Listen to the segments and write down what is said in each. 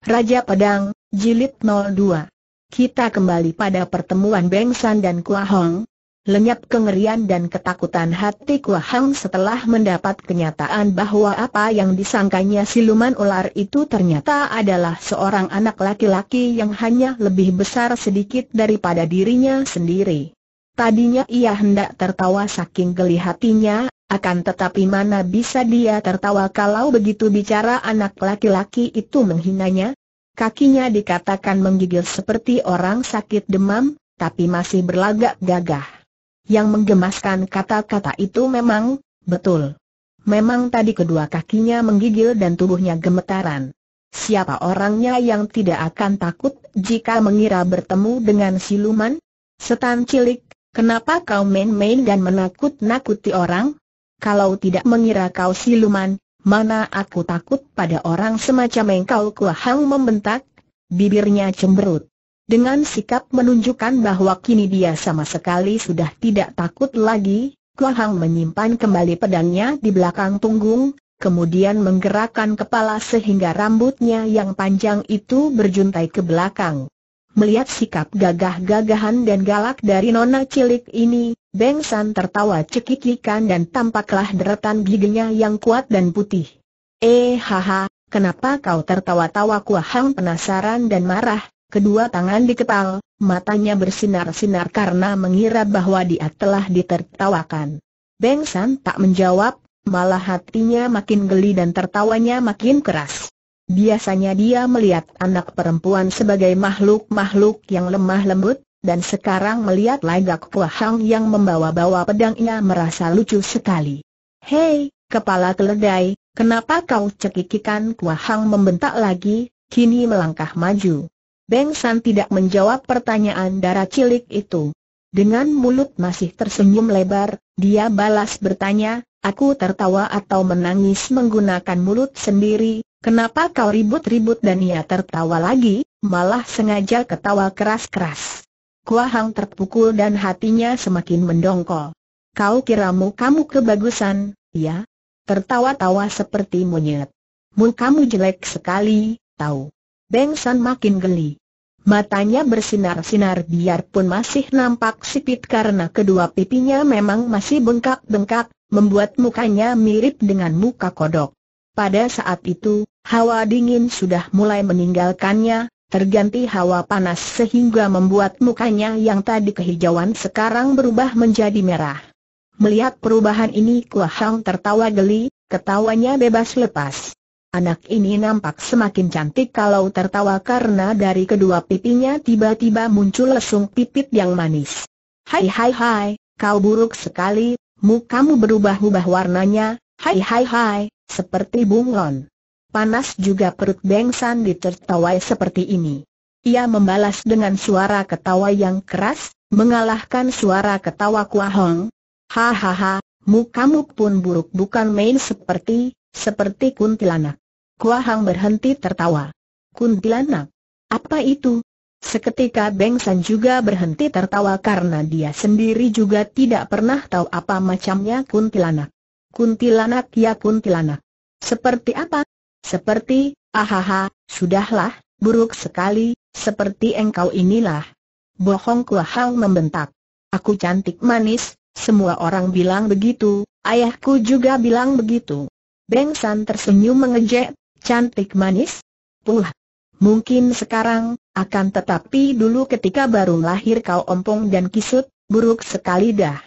Raja Pedang, Jilid 02. Kita kembali pada pertemuan Beng San dan Kua Hong. Lenyap kengerian dan ketakutan hati Kua Hong setelah mendapat kenyataan bahwa apa yang disangkanya siluman ular itu ternyata adalah seorang anak laki-laki yang hanya lebih besar sedikit daripada dirinya sendiri. Tadinya ia hendak tertawa saking geli hatinya, akan tetapi mana bisa dia tertawa kalau begitu bicara anak laki-laki itu menghinanya? Kakinya dikatakan menggigil seperti orang sakit demam, tapi masih berlagak gagah. Yang menggemaskan kata-kata itu memang, betul. Memang tadi kedua kakinya menggigil dan tubuhnya gemetaran. Siapa orangnya yang tidak akan takut jika mengira bertemu dengan siluman? Setan cilik, kenapa kau main-main dan menakut-nakuti orang? kalau tidak mengira kau siluman, mana aku takut pada orang semacam engkau kuahang membentak, bibirnya cemberut. Dengan sikap menunjukkan bahwa kini dia sama sekali sudah tidak takut lagi, Kuahang menyimpan kembali pedangnya di belakang punggung, kemudian menggerakkan kepala sehingga rambutnya yang panjang itu berjuntai ke belakang. Melihat sikap gagah-gagahan dan galak dari nona cilik ini, Beng San tertawa cekikikan dan tampaklah deretan giginya yang kuat dan putih. Eh haha, kenapa kau tertawa-tawa Kuahang penasaran dan marah, kedua tangan dikepal, matanya bersinar-sinar karena mengira bahwa dia telah ditertawakan. Beng San tak menjawab, malah hatinya makin geli dan tertawanya makin keras. Biasanya dia melihat anak perempuan sebagai makhluk-makhluk yang lemah lembut, dan sekarang melihat lagak Hang yang membawa-bawa pedangnya merasa lucu sekali. Hei, kepala keledai, kenapa kau cekikikan Hang membentak lagi, kini melangkah maju. Beng San tidak menjawab pertanyaan darah cilik itu. Dengan mulut masih tersenyum lebar, dia balas bertanya, aku tertawa atau menangis menggunakan mulut sendiri, kenapa kau ribut-ribut dan ia tertawa lagi, malah sengaja ketawa keras-keras. Kuahang terpukul dan hatinya semakin mendongkol. Kau kiramu kamu kebagusan, ya? Tertawa-tawa seperti monyet. Mu kamu jelek sekali, tahu. Beng San makin geli. Matanya bersinar-sinar biarpun masih nampak sipit karena kedua pipinya memang masih bengkak-bengkak, membuat mukanya mirip dengan muka kodok. Pada saat itu, hawa dingin sudah mulai meninggalkannya, terganti hawa panas sehingga membuat mukanya yang tadi kehijauan sekarang berubah menjadi merah. Melihat perubahan ini Kua Hang tertawa geli, ketawanya bebas lepas. Anak ini nampak semakin cantik kalau tertawa karena dari kedua pipinya tiba-tiba muncul lesung pipit yang manis. Hai hai hai, kau buruk sekali, mukamu berubah-ubah warnanya, hai hai hai, seperti bunglon panas juga perut Beng San ditertawai seperti ini. Ia membalas dengan suara ketawa yang keras, mengalahkan suara ketawa Hong. Hahaha, mukamu pun buruk bukan main seperti, seperti kuntilanak. Kua Hong berhenti tertawa. Kuntilanak? Apa itu? Seketika Beng San juga berhenti tertawa karena dia sendiri juga tidak pernah tahu apa macamnya kuntilanak. Kuntilanak ya kuntilanak. Seperti apa? Seperti, ahaha, sudahlah, buruk sekali, seperti engkau inilah. Bohong kuahang membentak. Aku cantik manis, semua orang bilang begitu, ayahku juga bilang begitu. Beng San tersenyum mengejek, cantik manis? Puh, mungkin sekarang, akan tetapi dulu ketika baru lahir kau ompong dan kisut, buruk sekali dah.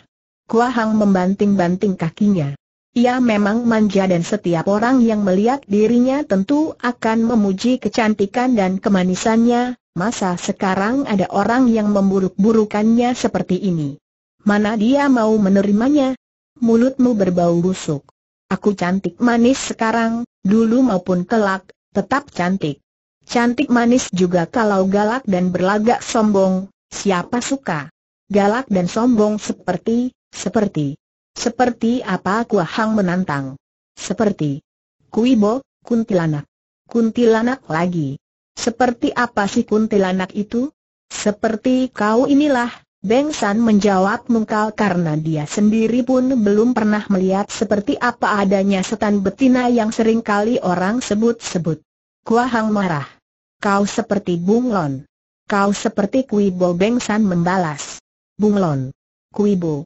Kuahang membanting-banting kakinya. Ia memang manja dan setiap orang yang melihat dirinya tentu akan memuji kecantikan dan kemanisannya, masa sekarang ada orang yang memburuk-burukannya seperti ini. Mana dia mau menerimanya? Mulutmu berbau busuk. Aku cantik manis sekarang, dulu maupun kelak, tetap cantik. Cantik manis juga kalau galak dan berlagak sombong, siapa suka? Galak dan sombong seperti, seperti. Seperti apa Kua Hang menantang? Seperti Kuibo, Kuntilanak. Kuntilanak lagi. Seperti apa si Kuntilanak itu? Seperti kau inilah, Beng San menjawab mungkal karena dia sendiri pun belum pernah melihat seperti apa adanya setan betina yang sering kali orang sebut-sebut. Kua Hang marah. Kau seperti bunglon. Kau seperti Kuibo Beng San membalas. Bunglon. Kuibo.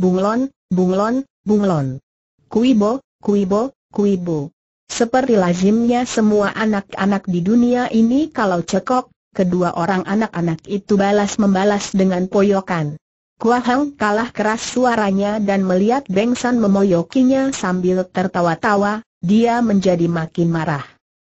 Bunglon, bunglon, bunglon. Kuibo, kuibo, kuibo. Seperti lazimnya semua anak-anak di dunia ini kalau cekok, kedua orang anak-anak itu balas membalas dengan poyokan. Kuahang kalah keras suaranya dan melihat Beng San memoyokinya sambil tertawa-tawa, dia menjadi makin marah.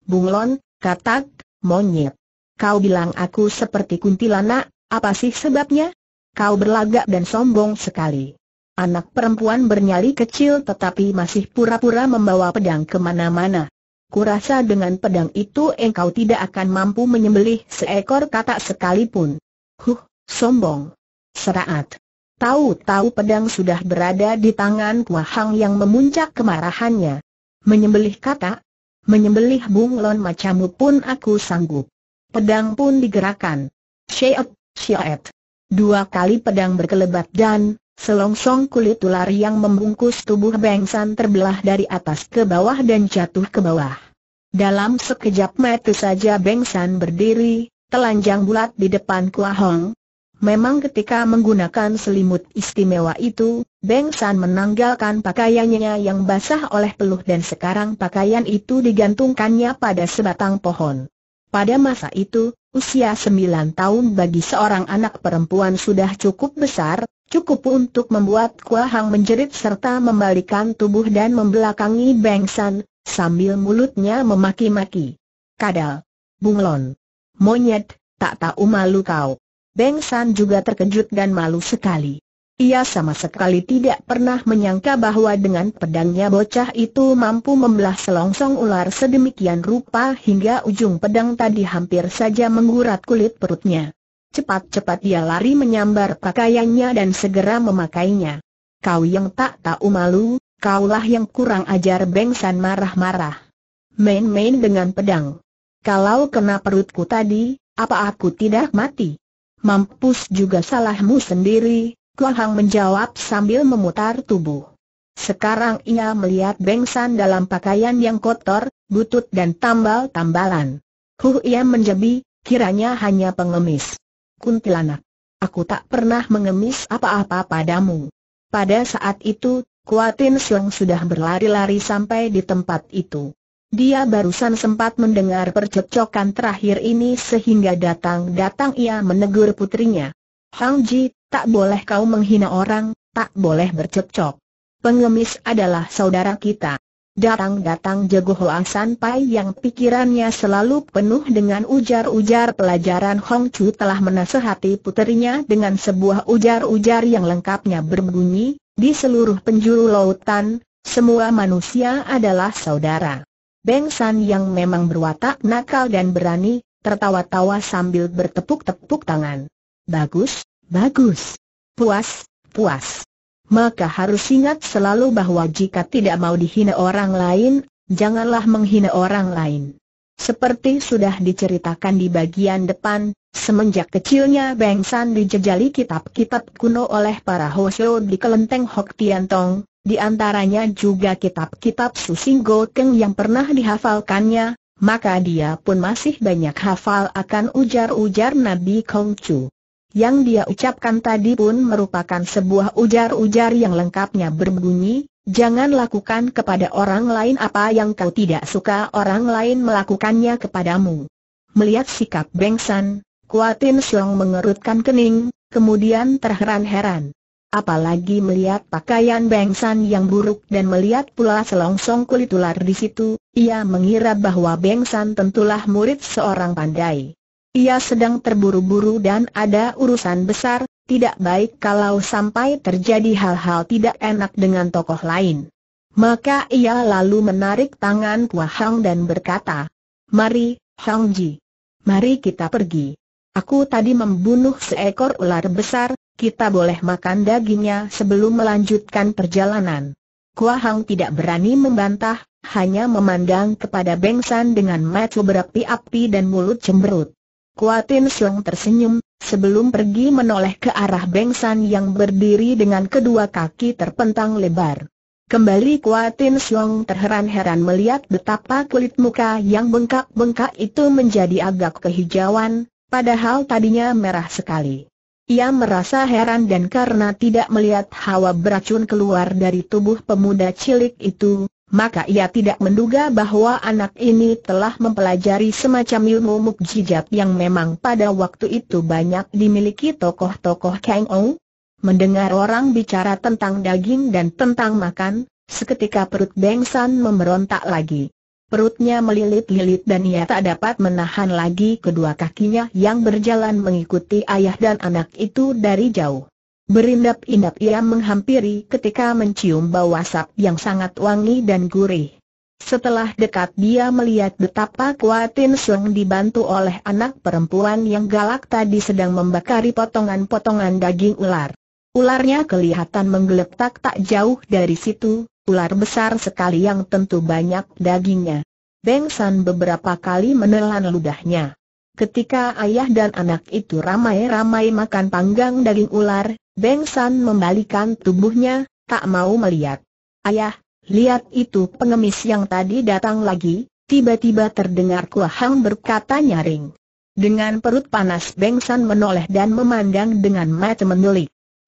Bunglon, katak, monyet. Kau bilang aku seperti kuntilanak, apa sih sebabnya? Kau berlagak dan sombong sekali. Anak perempuan bernyali kecil tetapi masih pura-pura membawa pedang kemana-mana. Kurasa dengan pedang itu engkau tidak akan mampu menyembelih seekor katak sekalipun. Huh, sombong. Seraat. Tahu-tahu pedang sudah berada di tangan Kuahang yang memuncak kemarahannya. Menyembelih katak? Menyembelih bunglon macammu pun aku sanggup. Pedang pun digerakkan. Syeet, syeet. Dua kali pedang berkelebat dan Selongsong kulit ular yang membungkus tubuh Bengsan terbelah dari atas ke bawah dan jatuh ke bawah. Dalam sekejap mata saja Bengsan berdiri, telanjang bulat di depan Kua Hong. Memang ketika menggunakan selimut istimewa itu, Bengsan menanggalkan pakaiannya yang basah oleh peluh dan sekarang pakaian itu digantungkannya pada sebatang pohon. Pada masa itu, usia 9 tahun bagi seorang anak perempuan sudah cukup besar, cukup untuk membuat Kua Hang menjerit serta membalikan tubuh dan membelakangi Beng San, sambil mulutnya memaki-maki. Kadal. Bunglon. Monyet, tak tahu malu kau. Beng San juga terkejut dan malu sekali. Ia sama sekali tidak pernah menyangka bahwa dengan pedangnya bocah itu mampu membelah selongsong ular sedemikian rupa hingga ujung pedang tadi hampir saja menggurat kulit perutnya. Cepat-cepat dia lari menyambar pakaiannya dan segera memakainya. Kau yang tak tahu malu, kaulah yang kurang ajar Bengsan marah-marah. Main-main dengan pedang. Kalau kena perutku tadi, apa aku tidak mati? Mampus juga salahmu sendiri, Kuahang menjawab sambil memutar tubuh. Sekarang ia melihat Bengsan dalam pakaian yang kotor, butut dan tambal-tambalan. Huh ia menjebi, kiranya hanya pengemis kuntilanak. Aku tak pernah mengemis apa-apa padamu. Pada saat itu, Kuatin Siang sudah berlari-lari sampai di tempat itu. Dia barusan sempat mendengar percocokan terakhir ini sehingga datang-datang ia menegur putrinya. Hang Ji, tak boleh kau menghina orang, tak boleh bercocok. Pengemis adalah saudara kita. Datang-datang jago Hoa Pai yang pikirannya selalu penuh dengan ujar-ujar pelajaran Hong Chu telah menasehati puterinya dengan sebuah ujar-ujar yang lengkapnya berbunyi, di seluruh penjuru lautan, semua manusia adalah saudara. Beng San yang memang berwatak nakal dan berani, tertawa-tawa sambil bertepuk-tepuk tangan. Bagus, bagus. Puas, puas maka harus ingat selalu bahwa jika tidak mau dihina orang lain, janganlah menghina orang lain. Seperti sudah diceritakan di bagian depan, semenjak kecilnya Beng San dijejali kitab-kitab kuno oleh para Hoshio di kelenteng Hok Tian Tong, di antaranya juga kitab-kitab Susing Go Keng yang pernah dihafalkannya, maka dia pun masih banyak hafal akan ujar-ujar Nabi Chu. Yang dia ucapkan tadi pun merupakan sebuah ujar-ujar yang lengkapnya berbunyi, jangan lakukan kepada orang lain apa yang kau tidak suka orang lain melakukannya kepadamu. Melihat sikap Bengsan, Kuatin Siong mengerutkan kening, kemudian terheran-heran. Apalagi melihat pakaian Bengsan yang buruk dan melihat pula selongsong kulit ular di situ, ia mengira bahwa Bengsan tentulah murid seorang pandai. Ia sedang terburu-buru dan ada urusan besar, tidak baik kalau sampai terjadi hal-hal tidak enak dengan tokoh lain. Maka ia lalu menarik tangan Kua Hang dan berkata, Mari, Hang Ji. Mari kita pergi. Aku tadi membunuh seekor ular besar, kita boleh makan dagingnya sebelum melanjutkan perjalanan. Kua Hang tidak berani membantah, hanya memandang kepada Beng San dengan mata berapi-api dan mulut cemberut. Kuatin Sung tersenyum, sebelum pergi menoleh ke arah Bengsan yang berdiri dengan kedua kaki terpentang lebar. Kembali Kuatin Sung terheran-heran melihat betapa kulit muka yang bengkak-bengkak itu menjadi agak kehijauan, padahal tadinya merah sekali. Ia merasa heran dan karena tidak melihat hawa beracun keluar dari tubuh pemuda cilik itu, maka ia tidak menduga bahwa anak ini telah mempelajari semacam ilmu mukjizat yang memang pada waktu itu banyak dimiliki tokoh-tokoh Kang Ou. Mendengar orang bicara tentang daging dan tentang makan, seketika perut Beng San memberontak lagi. Perutnya melilit-lilit dan ia tak dapat menahan lagi kedua kakinya yang berjalan mengikuti ayah dan anak itu dari jauh. Berindap-indap ia menghampiri ketika mencium bau asap yang sangat wangi dan gurih. Setelah dekat dia melihat betapa Kuatin Seng dibantu oleh anak perempuan yang galak tadi sedang membakari potongan-potongan daging ular. Ularnya kelihatan menggeletak tak jauh dari situ, ular besar sekali yang tentu banyak dagingnya. Beng San beberapa kali menelan ludahnya. Ketika ayah dan anak itu ramai-ramai makan panggang daging ular, Beng San membalikan tubuhnya, tak mau melihat. Ayah, lihat itu pengemis yang tadi datang lagi, tiba-tiba terdengar Hang berkata nyaring. Dengan perut panas Beng San menoleh dan memandang dengan mata Kua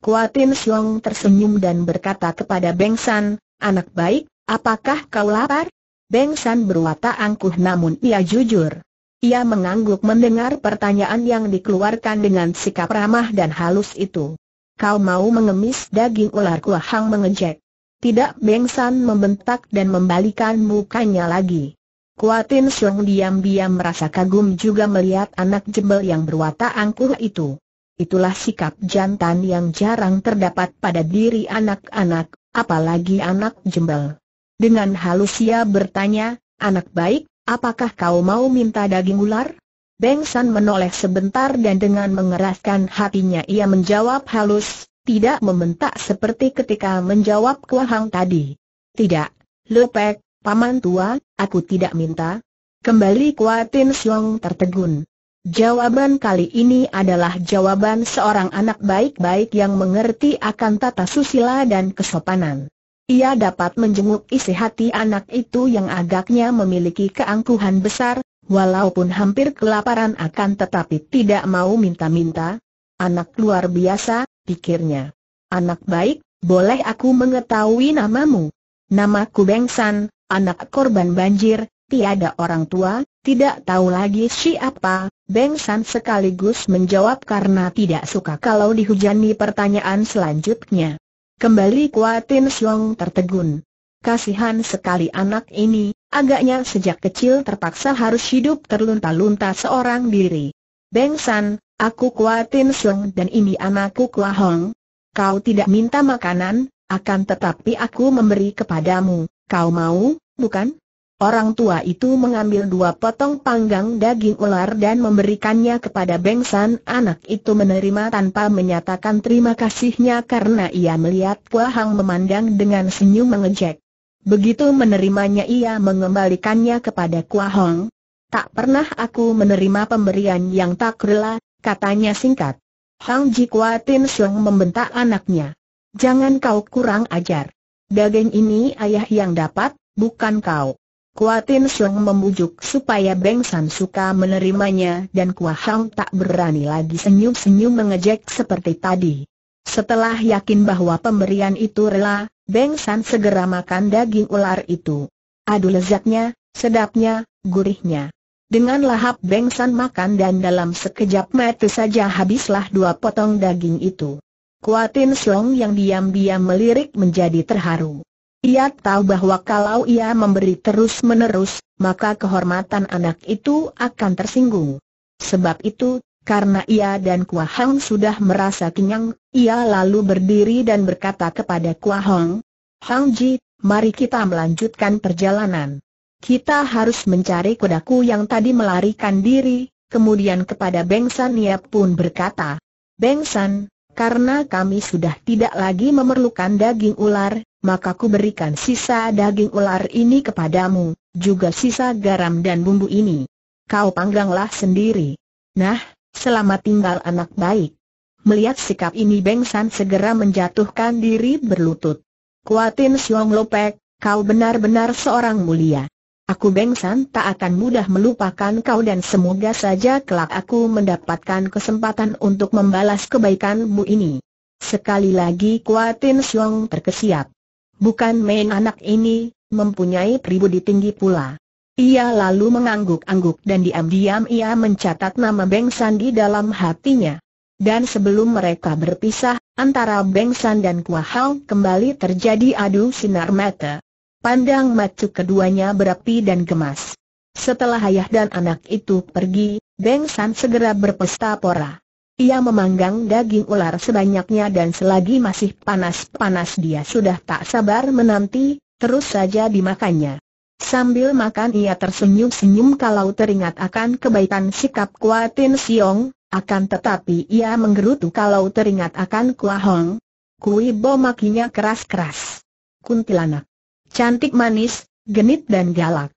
Kuatin Siong tersenyum dan berkata kepada Beng San, anak baik, apakah kau lapar? Beng San berwatak angkuh namun ia jujur. Ia mengangguk mendengar pertanyaan yang dikeluarkan dengan sikap ramah dan halus itu. Kau mau mengemis daging ular kuahang mengejek. Tidak Bengsan membentak dan membalikan mukanya lagi. Kuatin Siong diam-diam merasa kagum juga melihat anak jebel yang berwatak angkuh itu. Itulah sikap jantan yang jarang terdapat pada diri anak-anak, apalagi anak jembel. Dengan halus ia bertanya, anak baik, apakah kau mau minta daging ular? Beng San menoleh sebentar dan dengan mengeraskan hatinya ia menjawab halus, tidak membentak seperti ketika menjawab Kuahang tadi. Tidak, Lepek, Paman Tua, aku tidak minta. Kembali Kuatin Siong tertegun. Jawaban kali ini adalah jawaban seorang anak baik-baik yang mengerti akan tata susila dan kesopanan. Ia dapat menjenguk isi hati anak itu yang agaknya memiliki keangkuhan besar, Walaupun hampir kelaparan akan tetapi tidak mau minta-minta. Anak luar biasa, pikirnya. Anak baik, boleh aku mengetahui namamu? Namaku Bengsan, anak korban banjir, tiada orang tua, tidak tahu lagi siapa. Bengsan sekaligus menjawab karena tidak suka kalau dihujani pertanyaan selanjutnya. Kembali Kuatin Siong tertegun. Kasihan sekali anak ini, Agaknya sejak kecil terpaksa harus hidup terlunta-lunta seorang diri. Beng San, aku kuatin Sung dan ini anakku Kua Hong. Kau tidak minta makanan, akan tetapi aku memberi kepadamu. Kau mau, bukan? Orang tua itu mengambil dua potong panggang daging ular dan memberikannya kepada Beng San. Anak itu menerima tanpa menyatakan terima kasihnya karena ia melihat Kua Hong memandang dengan senyum mengejek. Begitu menerimanya ia mengembalikannya kepada Kua Hong. Tak pernah aku menerima pemberian yang tak rela, katanya singkat. Hang Kua Tin Siong membentak anaknya. Jangan kau kurang ajar. Daging ini ayah yang dapat, bukan kau. Kua Tin Siong membujuk supaya Beng San suka menerimanya dan Kua Hong tak berani lagi senyum-senyum mengejek seperti tadi. Setelah yakin bahwa pemberian itu rela, Beng San segera makan daging ular itu. Aduh lezatnya, sedapnya, gurihnya. Dengan lahap Beng San makan dan dalam sekejap mata saja habislah dua potong daging itu. Kuatin Siong yang diam-diam melirik menjadi terharu. Ia tahu bahwa kalau ia memberi terus-menerus, maka kehormatan anak itu akan tersinggung. Sebab itu, karena ia dan Kua Hong sudah merasa kenyang, ia lalu berdiri dan berkata kepada Kua Hong, Hong Ji, mari kita melanjutkan perjalanan. Kita harus mencari kudaku yang tadi melarikan diri, kemudian kepada Beng San ia pun berkata, Beng San, karena kami sudah tidak lagi memerlukan daging ular, maka ku berikan sisa daging ular ini kepadamu, juga sisa garam dan bumbu ini. Kau pangganglah sendiri. Nah, Selamat tinggal anak baik. Melihat sikap ini Beng San segera menjatuhkan diri berlutut. Kuatin Siong Lopek, kau benar-benar seorang mulia. Aku Beng San tak akan mudah melupakan kau dan semoga saja kelak aku mendapatkan kesempatan untuk membalas kebaikanmu ini. Sekali lagi Kuatin Siong terkesiap. Bukan main anak ini, mempunyai pribudi tinggi pula. Ia lalu mengangguk-angguk dan diam-diam ia mencatat nama Beng San di dalam hatinya. Dan sebelum mereka berpisah, antara Beng San dan Kua Hao kembali terjadi adu sinar mata. Pandang matu keduanya berapi dan gemas. Setelah ayah dan anak itu pergi, Beng San segera berpesta pora. Ia memanggang daging ular sebanyaknya dan selagi masih panas-panas dia sudah tak sabar menanti, terus saja dimakannya. Sambil makan ia tersenyum-senyum kalau teringat akan kebaikan sikap Kua Tin Siong, akan tetapi ia menggerutu kalau teringat akan Kua Hong. Kui Bo makinya keras-keras. Kuntilanak. Cantik manis, genit dan galak.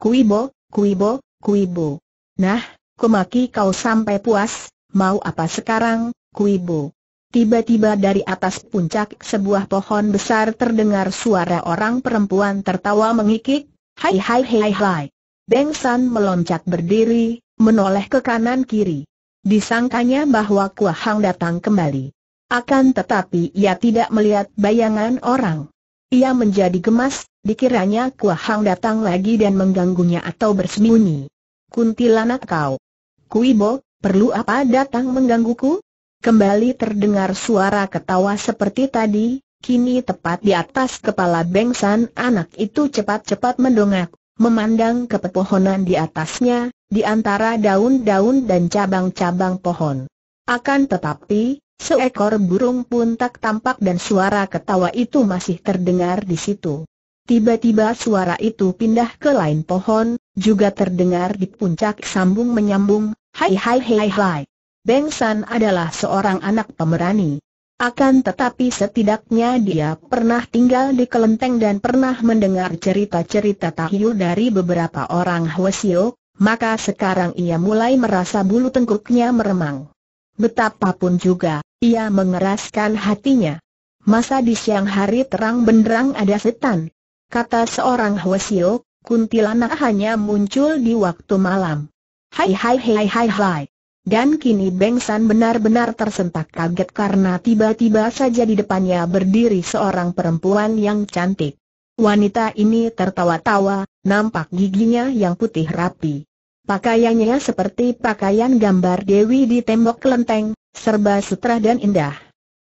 Kui Bo, Kui Bo, Kui Bo. Nah, kumaki kau sampai puas, mau apa sekarang, Kui Bo? Tiba-tiba dari atas puncak sebuah pohon besar terdengar suara orang perempuan tertawa mengikik, Hai hai hai hai. Beng San meloncat berdiri, menoleh ke kanan kiri. Disangkanya bahwa Kua Hang datang kembali. Akan tetapi ia tidak melihat bayangan orang. Ia menjadi gemas, dikiranya Kua Hang datang lagi dan mengganggunya atau bersembunyi. Kuntilanak kau. Kuibo, perlu apa datang menggangguku? Kembali terdengar suara ketawa seperti tadi, Kini tepat di atas kepala bengsan anak itu cepat-cepat mendongak, memandang ke pepohonan di atasnya, di antara daun-daun dan cabang-cabang pohon. Akan tetapi, seekor burung pun tak tampak dan suara ketawa itu masih terdengar di situ. Tiba-tiba suara itu pindah ke lain pohon, juga terdengar di puncak sambung menyambung, hai hai hai hai. Bengsan adalah seorang anak pemberani. Akan tetapi setidaknya dia pernah tinggal di kelenteng dan pernah mendengar cerita-cerita tahiyul dari beberapa orang Hwasio, maka sekarang ia mulai merasa bulu tengkuknya meremang. Betapapun juga, ia mengeraskan hatinya. Masa di siang hari terang benderang ada setan. Kata seorang Hwasio, kuntilanak hanya muncul di waktu malam. Hai hai hai hai hai. Dan kini Beng San benar-benar tersentak kaget karena tiba-tiba saja di depannya berdiri seorang perempuan yang cantik. Wanita ini tertawa-tawa, nampak giginya yang putih rapi. Pakaiannya seperti pakaian gambar Dewi di tembok kelenteng, serba sutra dan indah.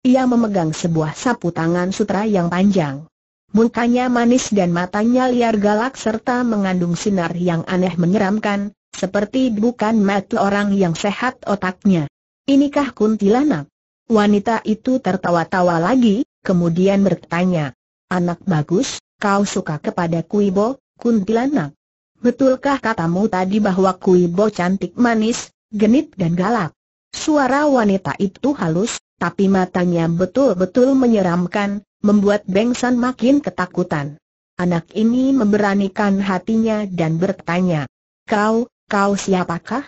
Ia memegang sebuah sapu tangan sutra yang panjang. Mukanya manis dan matanya liar galak serta mengandung sinar yang aneh menyeramkan, seperti bukan mati orang yang sehat otaknya. Inikah kuntilanak? Wanita itu tertawa-tawa lagi, kemudian bertanya. Anak bagus, kau suka kepada Kuibo, kuntilanak? Betulkah katamu tadi bahwa Kuibo cantik manis, genit dan galak? Suara wanita itu halus, tapi matanya betul-betul menyeramkan, membuat Bengsan makin ketakutan. Anak ini memberanikan hatinya dan bertanya, Kau, Kau siapakah?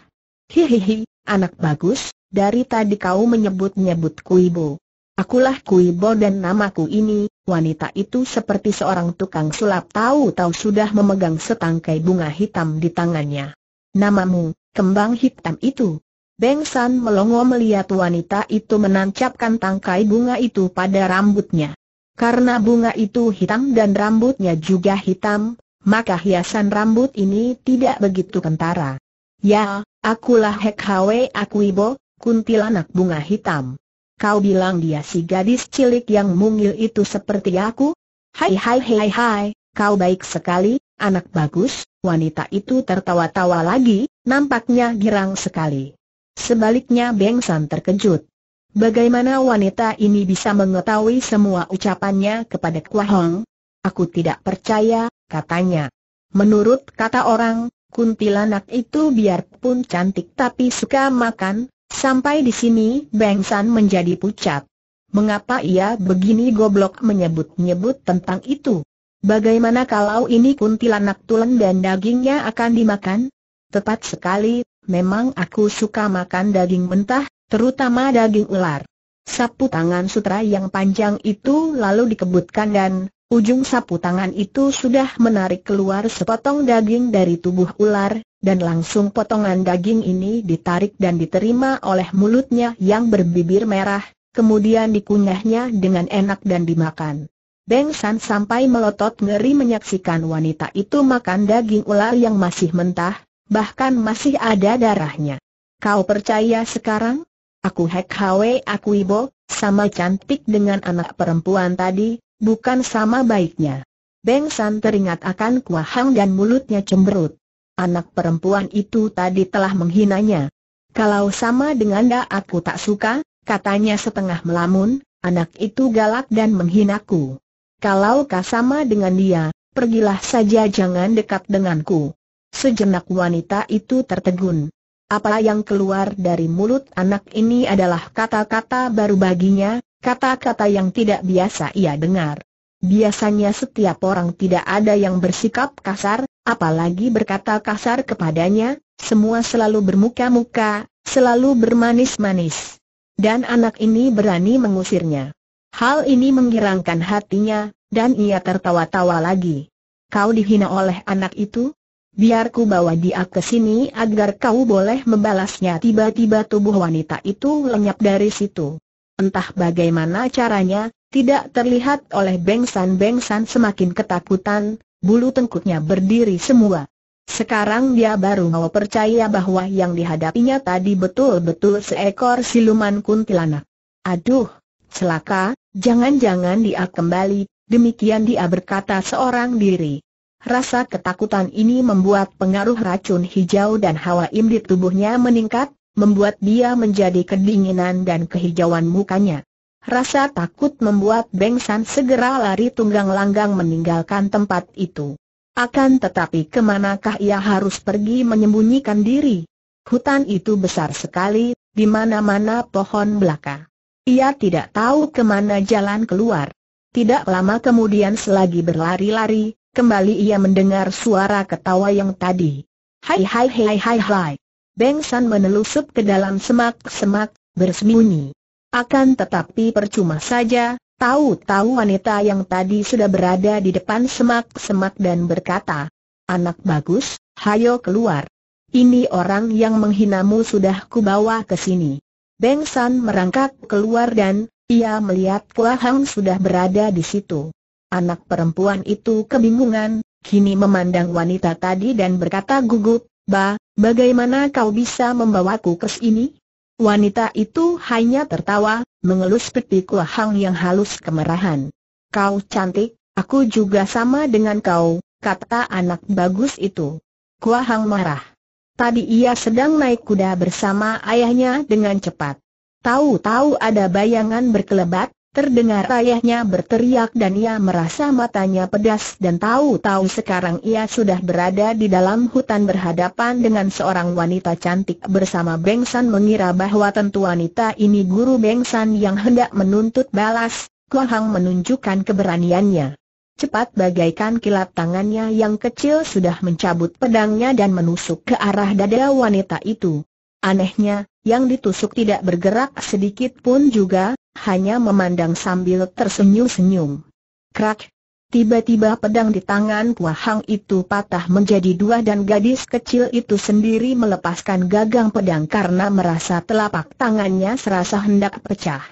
Hihihi, anak bagus, dari tadi kau menyebut-nyebut Kuibo. Akulah Kuibo dan namaku ini, wanita itu seperti seorang tukang sulap tahu-tahu sudah memegang setangkai bunga hitam di tangannya. Namamu, kembang hitam itu. Beng San melongo melihat wanita itu menancapkan tangkai bunga itu pada rambutnya. Karena bunga itu hitam dan rambutnya juga hitam, maka hiasan rambut ini tidak begitu kentara. Ya, akulah Hek Hwe Akuibo, kuntilanak bunga hitam. Kau bilang dia si gadis cilik yang mungil itu seperti aku? Hai hai hai hai, kau baik sekali, anak bagus, wanita itu tertawa-tawa lagi, nampaknya girang sekali. Sebaliknya Beng San terkejut. Bagaimana wanita ini bisa mengetahui semua ucapannya kepada Kwa Hong? Aku tidak percaya, katanya. Menurut kata orang, kuntilanak itu biarpun cantik tapi suka makan, sampai di sini Beng San menjadi pucat. Mengapa ia begini goblok menyebut-nyebut tentang itu? Bagaimana kalau ini kuntilanak tulen dan dagingnya akan dimakan? Tepat sekali, memang aku suka makan daging mentah, terutama daging ular. Sapu tangan sutra yang panjang itu lalu dikebutkan dan, Ujung sapu tangan itu sudah menarik keluar sepotong daging dari tubuh ular, dan langsung potongan daging ini ditarik dan diterima oleh mulutnya yang berbibir merah, kemudian dikunyahnya dengan enak dan dimakan. Beng San sampai melotot ngeri menyaksikan wanita itu makan daging ular yang masih mentah, bahkan masih ada darahnya. Kau percaya sekarang? Aku Hek Hwe Aku Ibo, sama cantik dengan anak perempuan tadi, Bukan sama baiknya. Beng San teringat akan Kuah Hang dan mulutnya cemberut. Anak perempuan itu tadi telah menghinanya. Kalau sama dengan dia aku tak suka, katanya setengah melamun, anak itu galak dan menghinaku. Kalau kau sama dengan dia, pergilah saja jangan dekat denganku. Sejenak wanita itu tertegun. Apa yang keluar dari mulut anak ini adalah kata-kata baru baginya, Kata-kata yang tidak biasa ia dengar. Biasanya setiap orang tidak ada yang bersikap kasar, apalagi berkata kasar kepadanya, semua selalu bermuka-muka, selalu bermanis-manis. Dan anak ini berani mengusirnya. Hal ini mengirangkan hatinya, dan ia tertawa-tawa lagi. Kau dihina oleh anak itu? Biar ku bawa dia ke sini agar kau boleh membalasnya Tiba-tiba tubuh wanita itu lenyap dari situ Entah bagaimana caranya, tidak terlihat oleh bengsan-bengsan semakin ketakutan, bulu tengkuknya berdiri semua. Sekarang dia baru mau percaya bahwa yang dihadapinya tadi betul-betul seekor siluman kuntilanak. Aduh, celaka, jangan-jangan dia kembali, demikian dia berkata seorang diri. Rasa ketakutan ini membuat pengaruh racun hijau dan hawa im di tubuhnya meningkat, membuat dia menjadi kedinginan dan kehijauan mukanya. Rasa takut membuat Beng San segera lari tunggang langgang meninggalkan tempat itu. Akan tetapi kemanakah ia harus pergi menyembunyikan diri? Hutan itu besar sekali, di mana-mana pohon belaka. Ia tidak tahu kemana jalan keluar. Tidak lama kemudian selagi berlari-lari, kembali ia mendengar suara ketawa yang tadi. Hai hai hai hai hai. Beng San menelusup ke dalam semak-semak, bersembunyi. Akan tetapi percuma saja, tahu-tahu wanita yang tadi sudah berada di depan semak-semak dan berkata, Anak bagus, hayo keluar. Ini orang yang menghinamu sudah kubawa ke sini. Beng San merangkak keluar dan, ia melihat Kua Hang sudah berada di situ. Anak perempuan itu kebingungan, kini memandang wanita tadi dan berkata gugup, Bah, Bagaimana kau bisa membawaku ke sini? Wanita itu hanya tertawa, mengelus pipi Hang yang halus kemerahan. Kau cantik, aku juga sama dengan kau, kata anak bagus itu. Hang marah. Tadi ia sedang naik kuda bersama ayahnya dengan cepat. Tahu-tahu ada bayangan berkelebat, Terdengar ayahnya berteriak dan ia merasa matanya pedas dan tahu-tahu sekarang ia sudah berada di dalam hutan berhadapan dengan seorang wanita cantik bersama Bengsan mengira bahwa tentu wanita ini guru Bengsan yang hendak menuntut balas, Kohang menunjukkan keberaniannya. Cepat bagaikan kilat tangannya yang kecil sudah mencabut pedangnya dan menusuk ke arah dada wanita itu. Anehnya, yang ditusuk tidak bergerak sedikit pun juga, hanya memandang sambil tersenyum-senyum. Krak! Tiba-tiba pedang di tangan Puahang itu patah menjadi dua dan gadis kecil itu sendiri melepaskan gagang pedang karena merasa telapak tangannya serasa hendak pecah.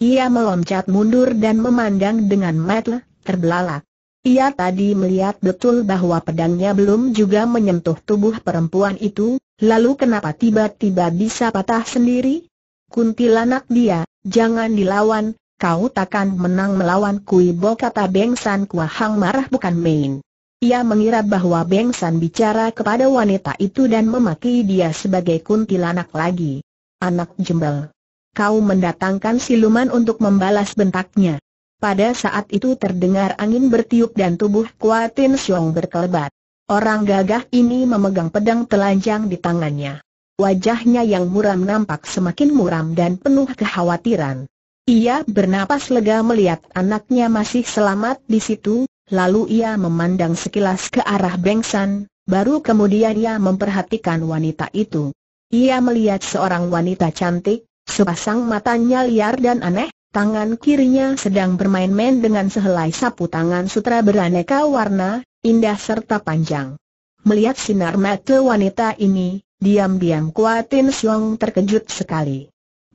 Ia meloncat mundur dan memandang dengan mata terbelalak. Ia tadi melihat betul bahwa pedangnya belum juga menyentuh tubuh perempuan itu, lalu kenapa tiba-tiba bisa patah sendiri? Kuntilanak dia, Jangan dilawan, kau takkan menang melawan Kui Bo kata Beng San Kua Hang marah bukan main. Ia mengira bahwa Beng San bicara kepada wanita itu dan memaki dia sebagai kuntilanak lagi. Anak jembel. Kau mendatangkan siluman untuk membalas bentaknya. Pada saat itu terdengar angin bertiup dan tubuh Kuatin Siong berkelebat. Orang gagah ini memegang pedang telanjang di tangannya. Wajahnya yang muram nampak semakin muram dan penuh kekhawatiran. Ia bernapas lega melihat anaknya masih selamat di situ, lalu ia memandang sekilas ke arah Bengsan, baru kemudian ia memperhatikan wanita itu. Ia melihat seorang wanita cantik, sepasang matanya liar dan aneh, tangan kirinya sedang bermain-main dengan sehelai sapu tangan sutra beraneka warna, indah serta panjang. Melihat sinar mata wanita ini, Diam-diam Kuatin Siong terkejut sekali.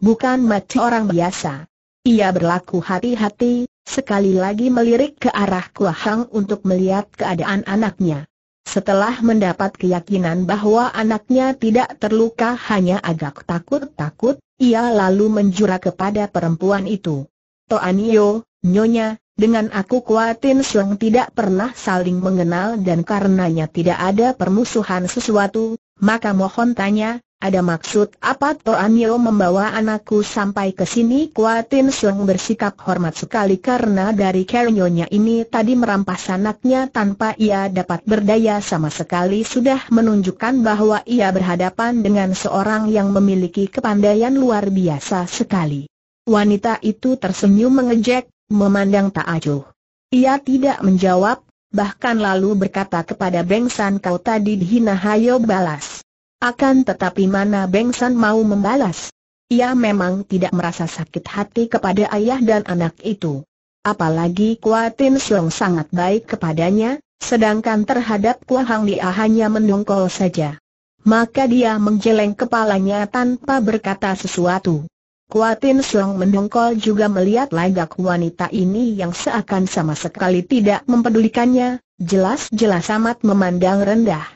Bukan mati orang biasa. Ia berlaku hati-hati, sekali lagi melirik ke arah Kuahang untuk melihat keadaan anaknya. Setelah mendapat keyakinan bahwa anaknya tidak terluka hanya agak takut-takut, ia lalu menjura kepada perempuan itu. Toanio, Nyonya, dengan aku kuatin Siang tidak pernah saling mengenal dan karenanya tidak ada permusuhan sesuatu, maka mohon tanya, ada maksud apa Toanyo membawa anakku sampai ke sini? Kuatin Siang bersikap hormat sekali karena dari Nyonya ini tadi merampas anaknya tanpa ia dapat berdaya sama sekali sudah menunjukkan bahwa ia berhadapan dengan seorang yang memiliki kepandaian luar biasa sekali. Wanita itu tersenyum mengejek, memandang Tak Acuh. Ia tidak menjawab, bahkan lalu berkata kepada Bengsan kau tadi dihina hayo balas. Akan tetapi mana Bengsan mau membalas? Ia memang tidak merasa sakit hati kepada ayah dan anak itu. Apalagi Kuatin Siong sangat baik kepadanya, sedangkan terhadap Kuahang Lia hanya mendongkol saja. Maka dia menggeleng kepalanya tanpa berkata sesuatu. Kuatin Siong mendongkol juga melihat lagak wanita ini yang seakan sama sekali tidak mempedulikannya, jelas-jelas amat memandang rendah.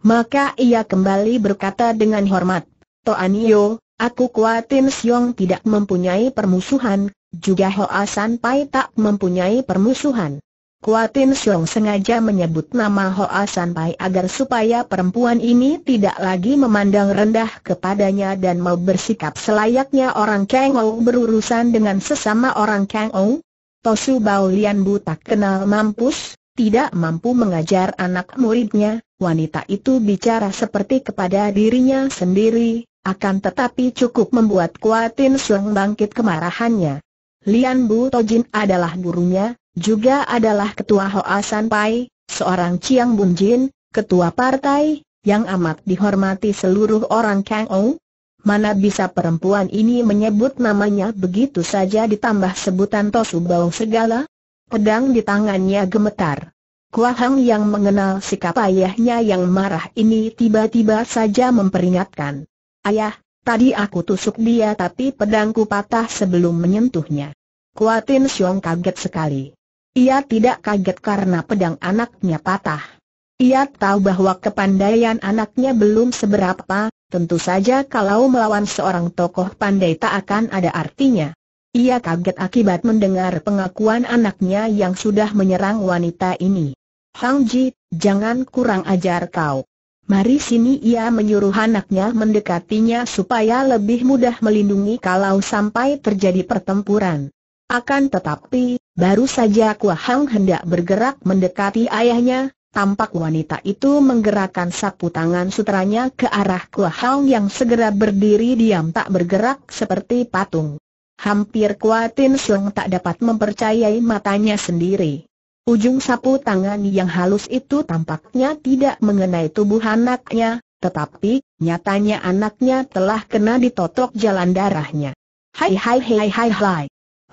Maka ia kembali berkata dengan hormat, Toanio, aku Kuatin Siong tidak mempunyai permusuhan, juga Hoa San Pai tak mempunyai permusuhan. Kuatin Siong sengaja menyebut nama Hoa San agar supaya perempuan ini tidak lagi memandang rendah kepadanya dan mau bersikap selayaknya orang Kang Ou berurusan dengan sesama orang Kang Ou. Tosu Bao Lian tak kenal mampus, tidak mampu mengajar anak muridnya, wanita itu bicara seperti kepada dirinya sendiri, akan tetapi cukup membuat Kuatin Siong bangkit kemarahannya. Lian Bu Tojin adalah gurunya, juga adalah Ketua Hoa San Pai, seorang Chiang Bun Jin, Ketua Partai, yang amat dihormati seluruh orang Kang Ou. Mana bisa perempuan ini menyebut namanya begitu saja ditambah sebutan Tosu Bau segala? Pedang di tangannya gemetar. Kuahang yang mengenal sikap ayahnya yang marah ini tiba-tiba saja memperingatkan. Ayah, tadi aku tusuk dia tapi pedangku patah sebelum menyentuhnya. Kuatin Siong kaget sekali. Ia tidak kaget karena pedang anaknya patah. Ia tahu bahwa kepandaian anaknya belum seberapa, tentu saja kalau melawan seorang tokoh pandai tak akan ada artinya. Ia kaget akibat mendengar pengakuan anaknya yang sudah menyerang wanita ini. Hang Ji, jangan kurang ajar kau. Mari sini ia menyuruh anaknya mendekatinya supaya lebih mudah melindungi kalau sampai terjadi pertempuran. Akan tetapi, Baru saja Kua Hang hendak bergerak mendekati ayahnya, tampak wanita itu menggerakkan sapu tangan sutranya ke arah Kua Hang yang segera berdiri diam tak bergerak seperti patung. Hampir Kua Tin tak dapat mempercayai matanya sendiri. Ujung sapu tangan yang halus itu tampaknya tidak mengenai tubuh anaknya, tetapi nyatanya anaknya telah kena ditotok jalan darahnya. Hai hai hai hai hai.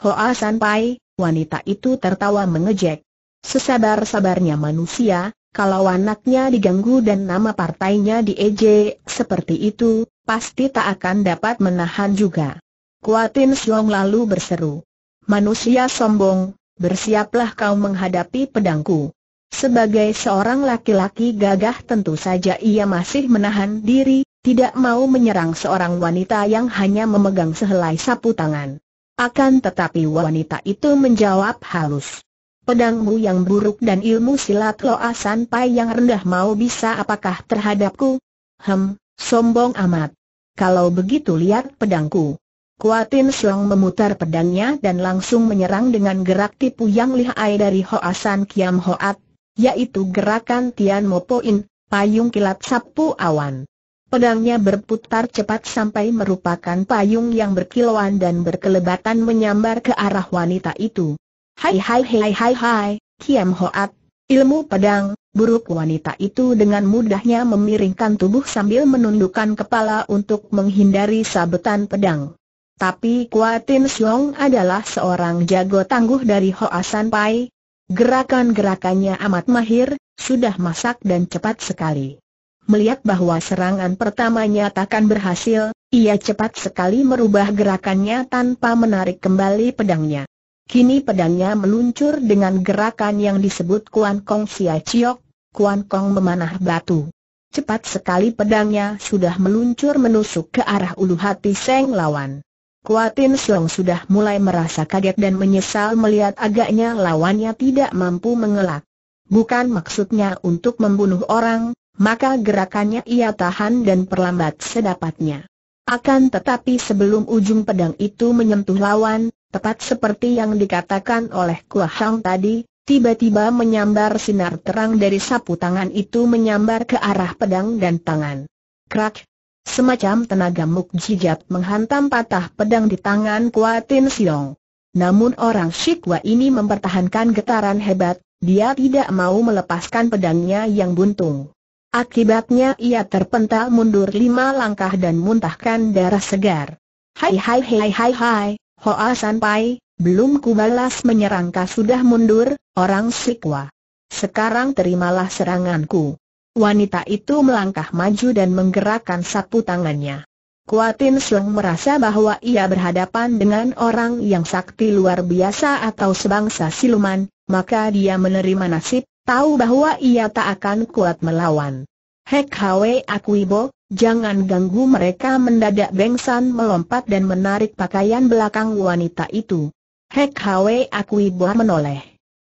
Hoa Sanpai, wanita itu tertawa mengejek. Sesabar-sabarnya manusia, kalau anaknya diganggu dan nama partainya diejek seperti itu, pasti tak akan dapat menahan juga. Kuatin Siong lalu berseru. Manusia sombong, bersiaplah kau menghadapi pedangku. Sebagai seorang laki-laki gagah tentu saja ia masih menahan diri, tidak mau menyerang seorang wanita yang hanya memegang sehelai sapu tangan. Akan tetapi wanita itu menjawab halus. Pedangmu yang buruk dan ilmu silat loa sampai yang rendah mau bisa apakah terhadapku? Hem, sombong amat. Kalau begitu lihat pedangku. Kuatin Siong memutar pedangnya dan langsung menyerang dengan gerak tipu yang lihai dari Hoasan Kiam Hoat, yaitu gerakan Tian Mo Poin, payung kilat sapu awan. Pedangnya berputar cepat sampai merupakan payung yang berkilauan dan berkelebatan menyambar ke arah wanita itu. Hai hai hai hai hai, Kiam Hoat, ilmu pedang, buruk wanita itu dengan mudahnya memiringkan tubuh sambil menundukkan kepala untuk menghindari sabetan pedang. Tapi Kuatin Siong adalah seorang jago tangguh dari Hoasan Pai. Gerakan-gerakannya amat mahir, sudah masak dan cepat sekali. Melihat bahwa serangan pertamanya takkan berhasil, ia cepat sekali merubah gerakannya tanpa menarik kembali pedangnya. Kini pedangnya meluncur dengan gerakan yang disebut Kuan Kong Sia Chiok, Kuan Kong memanah batu. Cepat sekali pedangnya sudah meluncur menusuk ke arah ulu hati Seng lawan. Kuatin Siong sudah mulai merasa kaget dan menyesal melihat agaknya lawannya tidak mampu mengelak. Bukan maksudnya untuk membunuh orang, maka gerakannya ia tahan dan perlambat sedapatnya. Akan tetapi sebelum ujung pedang itu menyentuh lawan, tepat seperti yang dikatakan oleh Kua Hang tadi, tiba-tiba menyambar sinar terang dari sapu tangan itu menyambar ke arah pedang dan tangan. Krak! Semacam tenaga mukjizat menghantam patah pedang di tangan Kuatin Siong. Namun orang Shikwa ini mempertahankan getaran hebat, dia tidak mau melepaskan pedangnya yang buntung. Akibatnya ia terpental mundur lima langkah dan muntahkan darah segar. Hai hai hai hai hai, Hoa Sanpai, belum kubalas menyerangka sudah mundur, orang sikwa. Sekarang terimalah seranganku. Wanita itu melangkah maju dan menggerakkan sapu tangannya. Kuatin Seng merasa bahwa ia berhadapan dengan orang yang sakti luar biasa atau sebangsa siluman, maka dia menerima nasib, tahu bahwa ia tak akan kuat melawan. Hek Hwe Akuibo, jangan ganggu mereka mendadak Bengsan melompat dan menarik pakaian belakang wanita itu. Hek Hwe Akuibo menoleh.